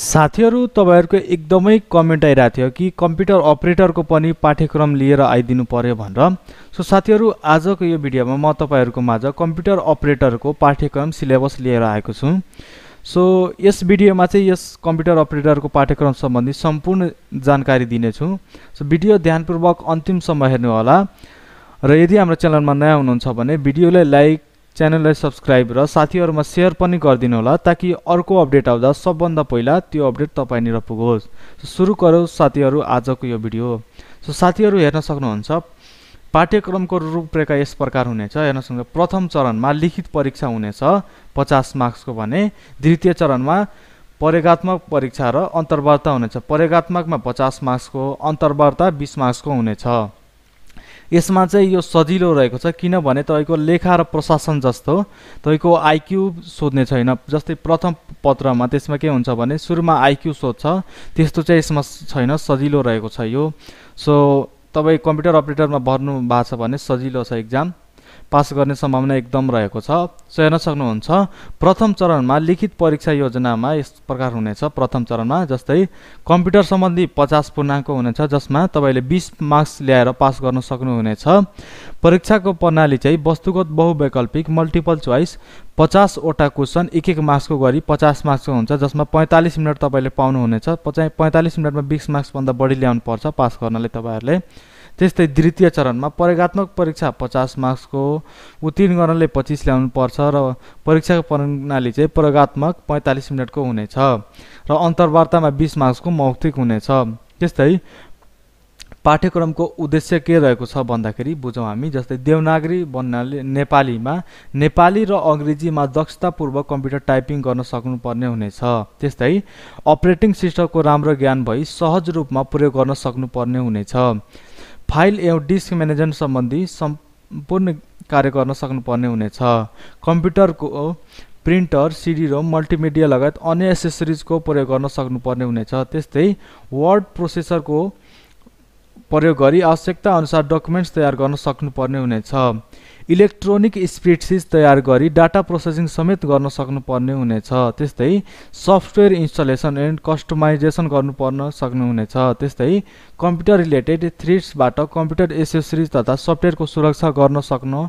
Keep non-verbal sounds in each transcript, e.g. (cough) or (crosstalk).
साथीहरू तपाईँहरूको एकदमै कमेन्ट आइरहेको थियो कि कम्प्युटर अपरेटरको पनि पाठ्यक्रम लिएर आइदिनु पऱ्यो भनेर सो साथीहरू आजको यो भिडियोमा म तपाईँहरूको माझ कम्प्युटर अपरेटरको पाठ्यक्रम सिलेबस लिएर आएको छु सो यस भिडियोमा चाहिँ यस कम्प्युटर अपरेटरको पाठ्यक्रम सम्बन्धी सम्पूर्ण जानकारी दिनेछु सो भिडियो ध्यानपूर्वक अन्तिमसम्म हेर्नुहोला र यदि हाम्रो च्यानलमा नयाँ हुनुहुन्छ भने भिडियोलाई लाइक च्यानललाई सब्सक्राइब र साथीहरूमा सेयर पनि गरिदिनु होला ताकि अर्को अपडेट आउँदा सबभन्दा पहिला त्यो अपडेट तपाईँनिर पुगोस् सुरु गरौँ साथीहरू आजको यो भिडियो सो साथीहरू हेर्न सक्नुहुन्छ पाठ्यक्रमको रूपरेखा यस प्रकार हुनेछ हेर्न सक्नुहुन्छ प्रथम चरणमा लिखित परीक्षा हुनेछ पचास मार्क्सको भने द्वितीय चरणमा प्रयोगत्मक परीक्षा र अन्तर्वार्ता हुनेछ परेगात्मकमा पचास मार्क्सको अन्तर्वार्ता बिस मार्क्सको हुनेछ यसमा चाहिँ यो सजिलो रहेको छ किनभने तपाईँको लेखा र प्रशासन जस्तो तपाईँको आइक्यू सोध्ने छैन जस्तै प्रथम पत्रमा त्यसमा के हुन्छ भने सुरुमा आइक्यू सोध्छ त्यस्तो चाहिँ यसमा छैन सजिलो रहेको छ यो सो तपाईँ कम्प्युटर अपरेटरमा भर्नु भएको छ भने सजिलो छ एक्जाम पास गर्ने सम्भावना एकदम रहेको छ सो हेर्न सक्नुहुन्छ प्रथम चरणमा लिखित परीक्षा योजनामा यस प्रकार हुनेछ प्रथम चरणमा जस्तै कम्प्युटर सम्बन्धी पचास पूर्णाङ्क हुनेछ जसमा तपाईँले बिस मार्क्स ल्याएर पास गर्न सक्नुहुनेछ परीक्षाको प्रणाली चाहिँ वस्तुगत बहुवैकल्पिक मल्टिपल चोइस पचासवटा क्वेसन एक एक मार्क्सको गरी पचास मार्क्सको हुन्छ जसमा पैँतालिस मिनट तपाईँले पाउनुहुनेछ पचा पैँतालिस मिनटमा बिस मार्क्सभन्दा बढी ल्याउनु पर्छ पास गर्नले तपाईँहरूले त्यस्तै द्वितीय चरणमा प्रयोगत्मक परीक्षा पचास मार्क्सको उत्तीर्ण गर्नले पच्चिस पर्छ र परीक्षाको प्रणाली चाहिँ प्रयोगत्मक पैँतालिस मिनटको हुनेछ र अन्तर्वार्तामा बिस मार्क्सको मौखिक हुनेछ त्यस्तै पाठ्यक्रमको उद्देश्य के रहेको छ भन्दाखेरि बुझौँ हामी जस्तै देवनागरी भन्नाले नेपालीमा नेपाली र अङ्ग्रेजीमा दक्षतापूर्वक कम्प्युटर टाइपिङ गर्न सक्नुपर्ने हुनेछ त्यस्तै अपरेटिङ सिस्टमको राम्रो ज्ञान भई सहज रूपमा प्रयोग गर्न सक्नुपर्ने हुनेछ फाइल एवं डिस्क म्यानेजमेन्ट सम्बन्धी सम्पूर्ण कार्य गर्न सक्नुपर्ने हुनेछ कम्प्युटरको प्रिन्टर सिडी रोम मल्टिमिडिया लगायत अन्य एसेसरिजको प्रयोग गर्न सक्नुपर्ने हुनेछ त्यस्तै वर्ड प्रोसेसरको प्रयोग गरी आवश्यकता अनुसार डकुमेन्ट्स तयार गर्न सक्नुपर्ने हुनेछ इलेक्ट्रोनिक स्प्रेडसिट तयार गरी डाटा प्रोसेसिङ समेत गर्न सक्नुपर्ने हुनेछ त्यस्तै सफ्टवेयर इन्स्टलेसन एन्ड कस्टमाइजेसन गर्नुपर्न सक्नुहुनेछ त्यस्तै कम्प्युटर रिलेटेड थ्रिड्सबाट कम्प्युटर एसेसरिज तथा सफ्टवेयरको सुरक्षा गर्न सक्नु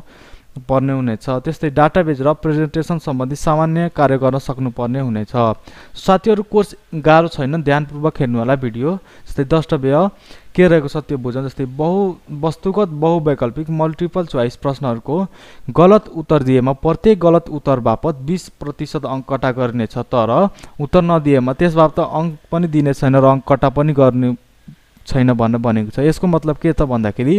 पर्ने हुनेछ त्यस्तै डाटाबेज र प्रेजेन्टेसन सम्बन्धी सामान्य कार्य गर्न सक्नुपर्ने हुनेछ साथीहरू कोर्स गाह्रो छैन ध्यानपूर्वक हेर्नु होला भिडियो जस्तै दष्टव्य के रहेको छ त्यो बुझ्न जस्तै बहु वस्तुगत बहुवैकल्पिक मल्टिपल चोइस प्रश्नहरूको गलत उत्तर दिएमा प्रत्येक गलत उत्तर बापत बिस प्रतिशत अङ्क कटा गरिनेछ तर उत्तर नदिएमा त्यस बापत अङ्क पनि दिने छैन र अङ्क कटा पनि गर्ने छैन भनेर भनेको छ यसको मतलब के त भन्दाखेरि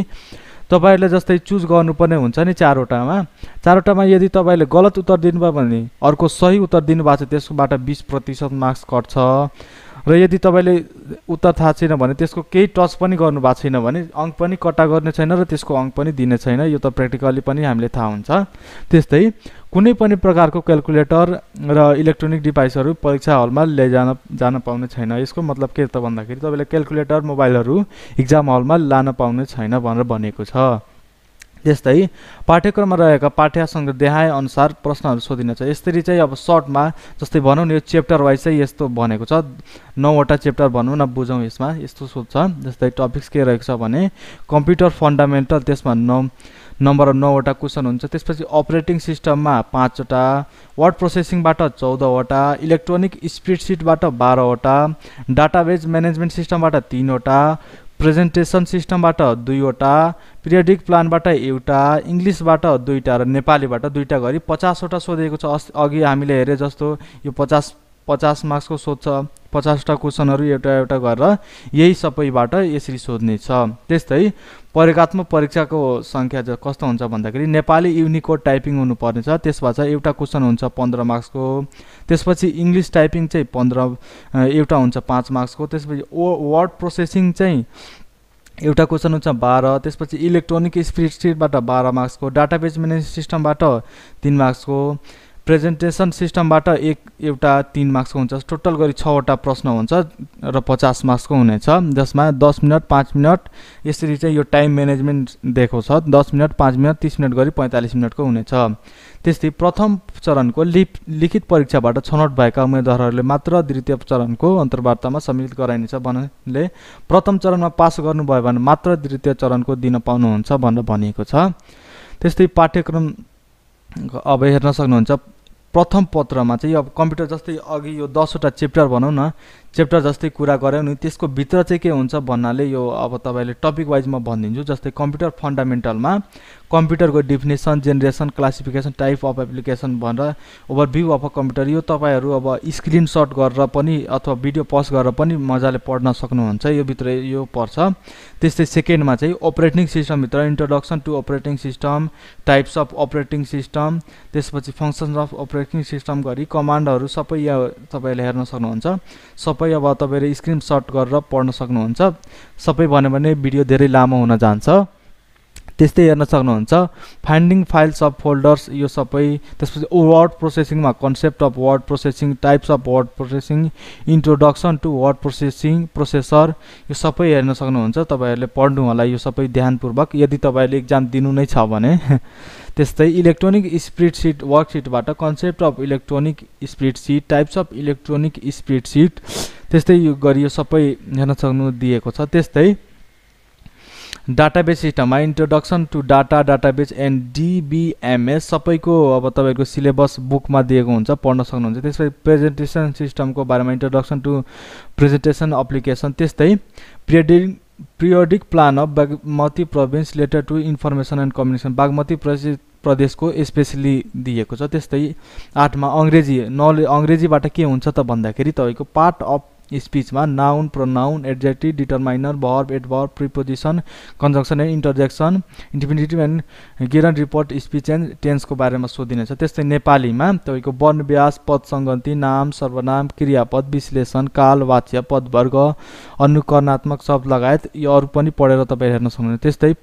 तपाईँहरूले जस्तै चुज गर्नुपर्ने हुन्छ नि चारवटामा चारवटामा यदि तपाईँले गलत उत्तर दिनुभयो भने अर्को सही उत्तर दिनुभएको छ त्यसकोबाट बिस प्रतिशत मार्क्स कट्छ र यदि तपाईँले उत्तर थाहा छैन भने त्यसको केही टच पनि गर्नु छैन भने अङ्क पनि कट्टा गर्ने छैन र त्यसको अङ्क पनि दिने छैन यो त प्र्याक्टिकली पनि हामीले थाहा हुन्छ त्यस्तै कुनै पनि प्रकारको क्यालकुलेटर र इलेक्ट्रोनिक डिभाइसहरू परीक्षा हलमा लैजान जान पाउने छैन यसको मतलब के त भन्दाखेरि तपाईँले क्यालकुलेटर मोबाइलहरू इक्जाम हलमा लान पाउने छैन भनेर भनेको छ त्यस्तै पाठ्यक्रममा रहेका पाठ्यसँग अनुसार प्रश्नहरू सोधिनेछ यसरी चाहिँ अब सर्टमा जस्तै भनौँ न यो च्याप्टर वाइज चाहिँ यस्तो भनेको छ नौवटा च्याप्टर भनौँ न बुझौँ यसमा यस्तो सोध्छ जस्तै टपिक्स के रहेको छ भने कम्प्युटर फन्डामेन्टल त्यसमा नौ नम्बर नौवटा क्वेसन हुन्छ त्यसपछि अपरेटिङ सिस्टममा पाँचवटा वर्ड प्रोसेसिङबाट चौधवटा इलेक्ट्रोनिक सिटबाट बाह्रवटा डाटाबेज म्यानेजमेन्ट सिस्टमबाट तिनवटा प्रेजेन्टेसन सिस्टमबाट दुईवटा पिरियडिक प्लानबाट एउटा इङ्ग्लिसबाट दुईवटा र नेपालीबाट दुईवटा गरी पचासवटा सोधेको छ अस् अघि हामीले हेरे जस्तो यो पचास पचास मार्क्सको सोध्छ पचासवटा क्वेसनहरू एउटा एउटा गरेर यही सबैबाट यसरी सोध्नेछ त्यस्तै प्रयोगत्मक परीक्षाको सङ्ख्या कस्तो हुन्छ भन्दाखेरि नेपाली युनिकोड टाइपिङ हुनुपर्नेछ त्यसबाट एउटा क्वेसन हुन्छ पन्ध्र मार्क्सको त्यसपछि इङ्ग्लिस टाइपिङ चाहिँ पन्ध्र एउटा हुन्छ पाँच मार्क्सको त्यसपछि ओ वर्ड प्रोसेसिङ चाहिँ एउटा क्वेसन हुन्छ बाह्र त्यसपछि इलेक्ट्रोनिक सिटबाट बाह्र मार्क्सको डाटाबेज म्यानेज सिस्टमबाट तिन मार्क्सको प्रेजेन्टेसन सिस्टमबाट एक एउटा तिन मार्क्सको हुन्छ टोटल गरी छवटा प्रश्न हुन्छ र पचास मार्क्सको हुनेछ जसमा दस मिनट पाँच मिनट यसरी चाहिँ यो टाइम म्यानेजमेन्ट दिएको छ दस मिनट पाँच मिनट तिस मिनट गरी पैँतालिस मिनटको हुनेछ त्यस्तै प्रथम चरणको लिप लिखित परीक्षाबाट छनौट भएका उम्मेद्वारहरूले मात्र द्वितीय चरणको अन्तर्वार्तामा सम्मिलित गराइनेछ भन्नाले प्रथम चरणमा पास गर्नुभयो भने मात्र द्वितीय चरणको दिन पाउनुहुन्छ भनेर भनिएको छ त्यस्तै पाठ्यक्रम अब हेर्न सक्नुहुन्छ प्रथम पत्रमा चाहिँ अब कम्प्युटर जस्तै अघि यो दसवटा च्याप्टर भनौँ न च्याप्टर जस्तै कुरा गऱ्यौँ नि त्यसको भित्र चाहिँ के हुन्छ भन्नाले यो अब तपाईँले टपिक वाइज म भनिदिन्छु जस्तै कम्प्युटर फन्डामेन्टलमा कम्प्युटरको definition generation classification type of application भनेर overview of a computer यो तपाईँहरू अब स्क्रिनसट गरेर पनि अथवा भिडियो पस गरेर पनि मजाले पढ्न सक्नुहुन्छ यो भित्र यो पर्छ त्यस्तै सेकेन्डमा चाहिँ अपरेटिङ सिस्टमभित्र introduction to operating system types of operating system त्यसपछि फङ्सन्स अफ अपरेटिङ सिस्टम गरी कमान्डहरू सबै यहाँ तपाईँले हेर्न सक्नुहुन्छ सबै सबै अब तपाईँले स्क्रिनसट गरेर पढ्न सक्नुहुन्छ सबै भन्यो भने भिडियो धेरै लामो हुन जान्छ त्यस्तै हेर्न सक्नुहुन्छ फाइन्डिङ फाइल्स अफ फोल्डर्स यो सबै त्यसपछि वर्ड प्रोसेसिङमा concept of word processing types of word processing introduction to word processing processor यो सबै हेर्न सक्नुहुन्छ तपाईँहरूले पढ्नु होला यो सबै ध्यानपूर्वक यदि तपाईँहरूले इक्जाम दिनु नै छ भने (laughs) त्यस्तै इलेक्ट्रोनिक स्प्रिड सिट वर्कसिटबाट concept of electronic spreadsheet types of electronic spreadsheet त्यस्तै यो गरियो सबै हेर्न सक्नु दिएको छ त्यस्तै डाटाबेस सिस्टममा introduction to data database and DBMS सबैको अब तपाईँको सिलेबस बुकमा दिएको हुन्छ पढ्न सक्नुहुन्छ त्यसपछि प्रेजेन्टेसन सिस्टमको बारेमा इन्ट्रोडक्सन टु प्रेजेन्टेसन अप्लिकेसन त्यस्तै प्रेडिङ periodic plan of Bagmati province later to information and communication Bagmati प्रदेशको स्पेसली दिएको छ त्यस्तै आठमा अङ्ग्रेजी नले अङ्ग्रेजीबाट के हुन्छ त भन्दाखेरि तपाईँको पार्ट अफ स्पिचमा noun pronoun adjective determiner verb adverb preposition conjunction and interjection इन्डिपेन्डेटिभ एन्ड गिरन रिपोर्ट स्पिच एन्ड टेन्सको बारेमा सोधिनेछ त्यस्तै नेपालीमा तपाईँको वर्णव्यास पदसङ्गति नाम सर्वनाम क्रियापद विश्लेषण काल वाच्य पदवर्ग अनुकरणात्मक शब्द लगायत यो अरू पनि पढेर तपाईँ हेर्न सक्नुहुन्छ त्यस्तै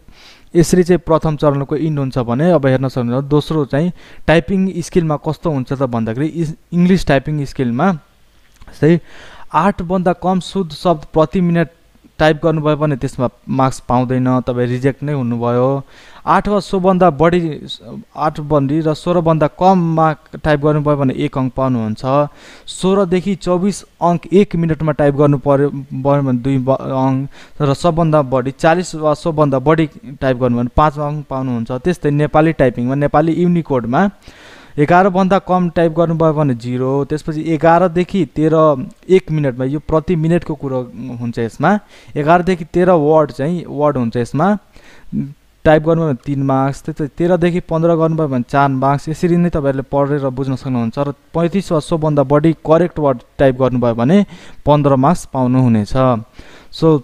यसरी चाहिँ प्रथम चरणको इन्ड हुन्छ भने अब हेर्न सक्नुहुन्छ दोस्रो चाहिँ टाइपिङ स्किलमा कस्तो हुन्छ त भन्दाखेरि इङ्ग्लिस टाइपिङ स्किलमा जस्तै आठभन्दा कम शुद्ध शब्द प्रति मिनट टाइप गर्नुभयो भने त्यसमा मार्क्स पाउँदैन तपाईँ रिजेक्ट नै हुनुभयो आठ वा सोभन्दा बढी आठ बढी र सोह्रभन्दा कम मार्क टाइप गर्नुभयो भने एक अङ्क पाउनुहुन्छ सोह्रदेखि चौबिस अङ्क एक मिनटमा टाइप गर्नु पऱ्यो भयो भने दुई अङ्क र सबभन्दा बढी चालिस वा सोभन्दा बढी टाइप गर्नुभयो भने पाँच अङ्क पाउनुहुन्छ त्यस्तै नेपाली टाइपिङमा नेपाली युनिकोडमा एघारभन्दा कम टाइप गर्नुभयो भने जिरो त्यसपछि एघारदेखि तेह्र एक मिनटमा यो प्रति मिनटको कुरो हुन्छ यसमा एघारदेखि तेह्र वर्ड चाहिँ वर्ड हुन्छ यसमा टाइप गर्नुभयो भने तिन मार्क्स त्यस्तै तेह्रदेखि पन्ध्र गर्नुभयो भने चार मार्क्स यसरी नै तपाईँहरूले पढेर बुझ्न सक्नुहुन्छ र पैँतिस वा सोभन्दा बढी करेक्ट वर्ड टाइप गर्नुभयो भने पन्ध्र मार्क्स पाउनुहुनेछ so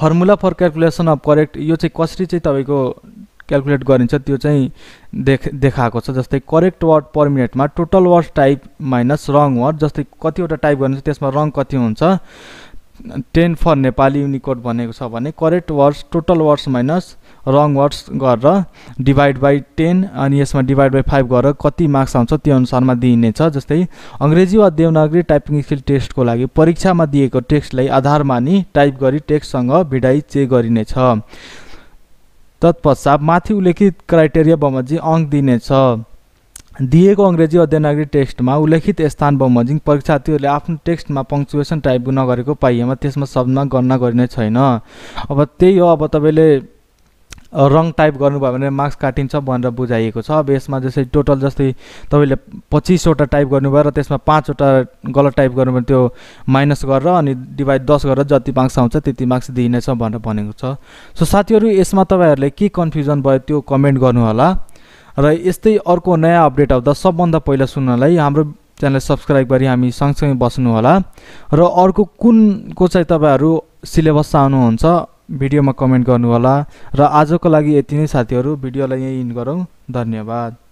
formula for calculation of correct यो चाहिँ कसरी चाहिँ तपाईँको क्यालकुलेट गरिन्छ त्यो चाहिँ देख देखाएको छ जस्तै correct word per minute total word type minus wrong word जस्तै कतिवटा टाइप गर्नुहुन्छ त्यसमा रङ कति हुन्छ टेन फर नेपाली युनिकोड भनेको छ भने correct words total words minus wrong words गरेर डिभाइड बाई टेन अनि यसमा डिभाइड बाई फाइभ गरेर कति मार्क्स आउँछ त्यो अनुसारमा दिइनेछ जस्तै अङ्ग्रेजी वा देवनागरी टाइपिङ स्किल टेस्टको लागि परीक्षामा दिएको टेक्स्टलाई आधार मानि टाइप गरी टेक्स्टसँग भिडाइ चेक गरिनेछ तत्पश्चात माथि उल्लेखित क्राइटेरिया बमोजिङ अङ्क दिनेछ दिएको अङ्ग्रेजी अध्ययनगरी टेक्स्टमा उल्लेखित स्थान बमोजिङ परीक्षार्थीहरूले आफ्नो टेक्स्टमा पङ्क्चुएसन टाइप नगरेको पाइएमा त्यसमा शब्दमा गणना गरिने छैन अब त्यही हो अब तपाईँले रङ टाइप गर्नुभयो भने मार्क्स काटिन्छ भनेर बुझाइएको छ अब यसमा जस्तै टोटल जस्तै तपाईँले पच्चिसवटा टाइप गर्नुभयो र त्यसमा पाँचवटा गलत टाइप गर्नुभयो भने त्यो माइनस गरेर अनि डिभाइड दस गरेर जति मार्क्स आउँछ त्यति मार्क्स दिइनेछ भनेर भनेको छ सो साथीहरू यसमा तपाईँहरूले के कन्फ्युजन भयो त्यो कमेन्ट गर्नुहोला र यस्तै अर्को नयाँ अपडेट आउँदा सबभन्दा पहिला सुन्नलाई हाम्रो च्यानल सब्सक्राइब गरी हामी सँगसँगै बस्नुहोला र अर्को कुनको चाहिँ तपाईँहरू सिलेबस चाहनुहुन्छ भिडियोमा कमेन्ट गर्नुहोला र आजको लागि यति नै साथीहरू भिडियोलाई यहीँ इन गरौँ धन्यवाद